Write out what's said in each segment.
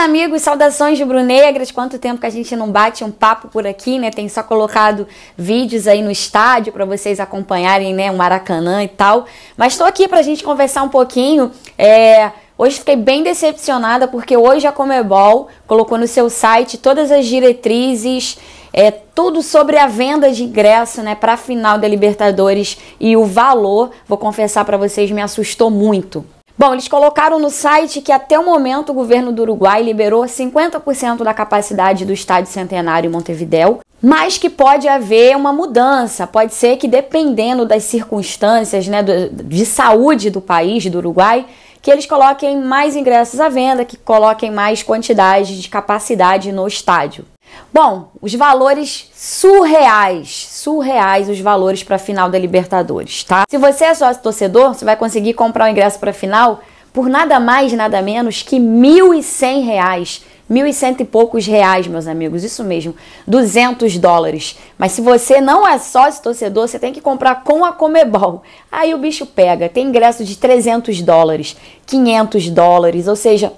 amigos, saudações de Brunegras. Quanto tempo que a gente não bate um papo por aqui, né? Tem só colocado vídeos aí no estádio para vocês acompanharem, né? O Maracanã e tal. Mas estou aqui para a gente conversar um pouquinho. É... Hoje fiquei bem decepcionada porque hoje a Comebol colocou no seu site todas as diretrizes, é, tudo sobre a venda de ingresso né, para a final da Libertadores e o valor. Vou confessar para vocês, me assustou muito. Bom, eles colocaram no site que até o momento o governo do Uruguai liberou 50% da capacidade do estádio centenário em Montevideo, mas que pode haver uma mudança. Pode ser que, dependendo das circunstâncias né, de saúde do país, do Uruguai, que eles coloquem mais ingressos à venda, que coloquem mais quantidade de capacidade no estádio. Bom, os valores surreais, surreais os valores para a final da Libertadores, tá? Se você é sócio torcedor, você vai conseguir comprar o ingresso para a final por nada mais, nada menos que R$ 1.100. Mil e cento e poucos reais, meus amigos, isso mesmo, 200 dólares. Mas se você não é sócio torcedor, você tem que comprar com a Comebol. Aí o bicho pega, tem ingresso de 300 dólares, 500 dólares, ou seja,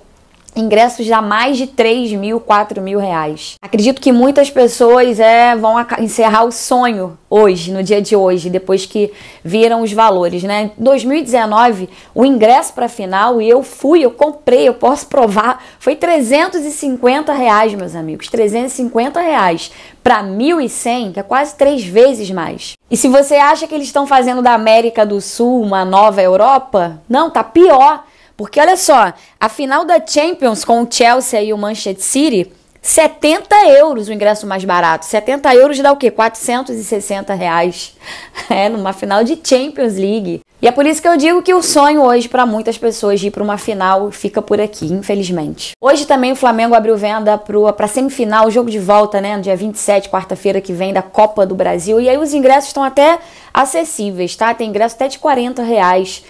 ingressos a mais de 3 mil, 4 mil reais. Acredito que muitas pessoas é, vão encerrar o sonho hoje, no dia de hoje, depois que viram os valores, né? Em 2019, o ingresso para a final, e eu fui, eu comprei, eu posso provar, foi 350 reais, meus amigos, 350 reais para 1.100, que é quase três vezes mais. E se você acha que eles estão fazendo da América do Sul uma nova Europa, não, tá pior porque olha só, a final da Champions com o Chelsea e o Manchester City, 70 euros o ingresso mais barato. 70 euros dá o quê? 460 reais. É, numa final de Champions League. E é por isso que eu digo que o sonho hoje para muitas pessoas de ir para uma final fica por aqui, infelizmente. Hoje também o Flamengo abriu venda para semifinal, o jogo de volta, né? no Dia 27, quarta-feira que vem, da Copa do Brasil. E aí os ingressos estão até acessíveis, tá? Tem ingresso até de 40 reais.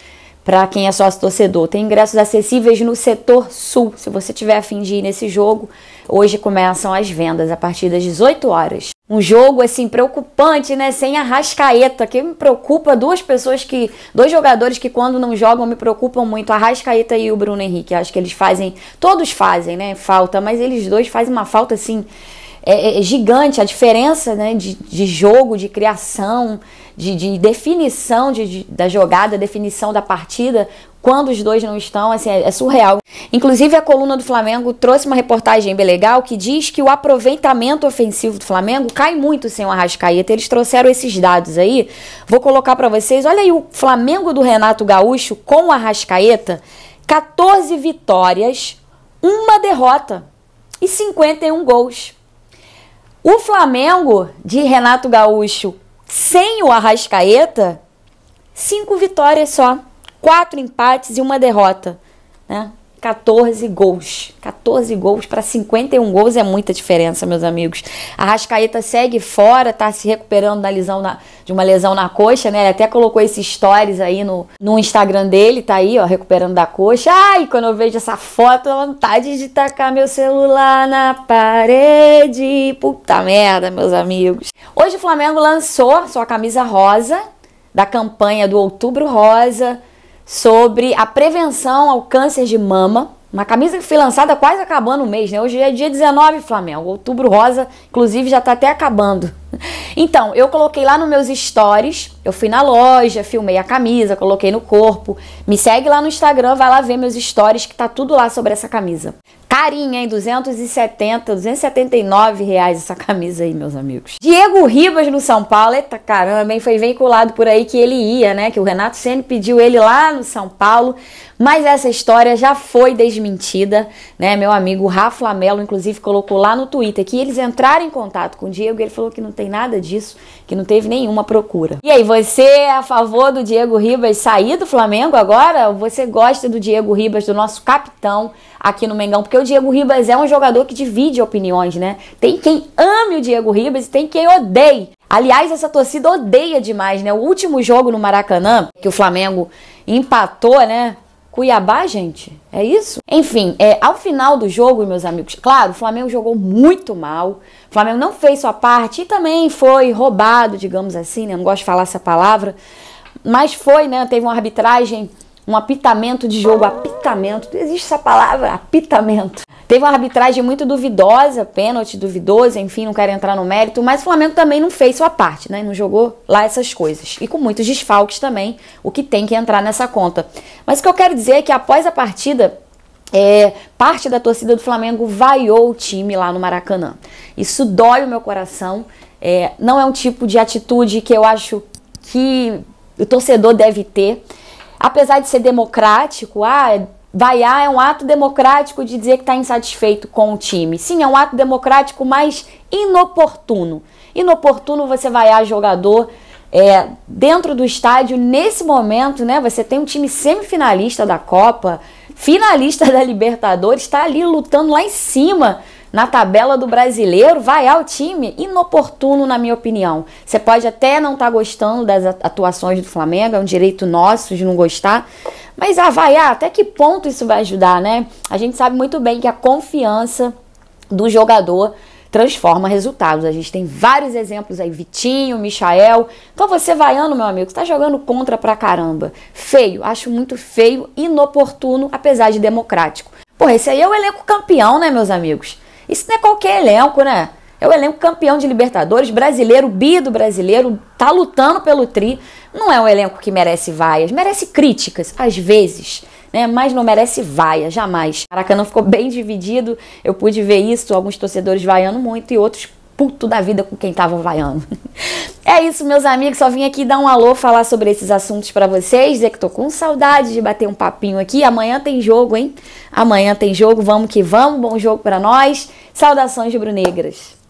Para quem é sócio torcedor, tem ingressos acessíveis no setor sul. Se você tiver a fim de ir nesse jogo, hoje começam as vendas a partir das 18 horas. Um jogo assim preocupante, né? Sem Arrascaeta, que me preocupa duas pessoas que, dois jogadores que quando não jogam me preocupam muito, a Arrascaeta e o Bruno Henrique. Acho que eles fazem, todos fazem, né, falta, mas eles dois fazem uma falta assim é, é, é gigante a diferença né, de, de jogo, de criação, de, de definição de, de, da jogada, definição da partida, quando os dois não estão, assim, é, é surreal. Inclusive, a coluna do Flamengo trouxe uma reportagem bem legal que diz que o aproveitamento ofensivo do Flamengo cai muito sem o Arrascaeta. Eles trouxeram esses dados aí. Vou colocar para vocês. Olha aí o Flamengo do Renato Gaúcho com o Arrascaeta: 14 vitórias, uma derrota e 51 gols. O Flamengo de Renato Gaúcho sem o Arrascaeta, cinco vitórias só, quatro empates e uma derrota. Né? 14 gols. 14 gols para 51 gols é muita diferença, meus amigos. A Rascaeta segue fora, tá se recuperando da lesão na, de uma lesão na coxa, né? Ele até colocou esses stories aí no, no Instagram dele, tá aí, ó, recuperando da coxa. Ai, quando eu vejo essa foto, dá vontade de tacar meu celular na parede. Puta merda, meus amigos. Hoje o Flamengo lançou sua camisa rosa da campanha do Outubro Rosa sobre a prevenção ao câncer de mama. Uma camisa que foi lançada quase acabando o mês, né? Hoje é dia 19, Flamengo. Outubro Rosa, inclusive, já está até acabando. Então, eu coloquei lá nos meus stories, eu fui na loja, filmei a camisa, coloquei no corpo. Me segue lá no Instagram, vai lá ver meus stories que tá tudo lá sobre essa camisa. Carinha, hein? 270, 279 reais essa camisa aí, meus amigos. Diego Ribas no São Paulo, eita caramba, bem, foi veiculado por aí que ele ia, né? Que o Renato Senna pediu ele lá no São Paulo, mas essa história já foi desmentida, né? Meu amigo Rafa Lamelo, inclusive, colocou lá no Twitter que eles entraram em contato com o Diego e ele falou que não tem tem nada disso, que não teve nenhuma procura. E aí, você é a favor do Diego Ribas sair do Flamengo agora? Ou você gosta do Diego Ribas, do nosso capitão aqui no Mengão? Porque o Diego Ribas é um jogador que divide opiniões, né? Tem quem ame o Diego Ribas e tem quem odeie. Aliás, essa torcida odeia demais, né? O último jogo no Maracanã, que o Flamengo empatou, né? Cuiabá, gente? É isso? Enfim, é, ao final do jogo, meus amigos, claro, o Flamengo jogou muito mal. O Flamengo não fez sua parte e também foi roubado, digamos assim, né? Não gosto de falar essa palavra. Mas foi, né? Teve uma arbitragem, um apitamento de jogo. Apitamento, existe essa palavra? Apitamento. Teve uma arbitragem muito duvidosa, pênalti duvidoso, enfim, não quero entrar no mérito, mas o Flamengo também não fez sua parte, né? Não jogou lá essas coisas. E com muitos desfalques também, o que tem que entrar nessa conta. Mas o que eu quero dizer é que após a partida, é, parte da torcida do Flamengo vaiou o time lá no Maracanã. Isso dói o meu coração. É, não é um tipo de atitude que eu acho que o torcedor deve ter. Apesar de ser democrático, ah, Vaiar é um ato democrático de dizer que está insatisfeito com o time. Sim, é um ato democrático, mas inoportuno. Inoportuno você vaiar jogador é, dentro do estádio nesse momento, né? Você tem um time semifinalista da Copa, finalista da Libertadores, está ali lutando lá em cima na tabela do brasileiro, vaiar o time inoportuno, na minha opinião. Você pode até não estar tá gostando das atuações do Flamengo, é um direito nosso de não gostar, mas ah, vai, ah, até que ponto isso vai ajudar, né? A gente sabe muito bem que a confiança do jogador transforma resultados. A gente tem vários exemplos aí, Vitinho, Michael. Então você vaiando, meu amigo, está jogando contra pra caramba. Feio, acho muito feio, inoportuno, apesar de democrático. Pô, esse aí é o elenco campeão, né, meus amigos? Isso não é qualquer elenco, né? É o elenco campeão de Libertadores, brasileiro, bi do brasileiro, tá lutando pelo tri. Não é um elenco que merece vaias, merece críticas, às vezes. Né, mas não merece vaia, jamais. Maracanã ficou bem dividido, eu pude ver isso, alguns torcedores vaiando muito e outros puto da vida com quem tava vaiando. é isso, meus amigos, só vim aqui dar um alô, falar sobre esses assuntos para vocês, dizer é que tô com saudade de bater um papinho aqui. Amanhã tem jogo, hein? Amanhã tem jogo, vamos que vamos, bom jogo para nós. Saudações rubro-negras.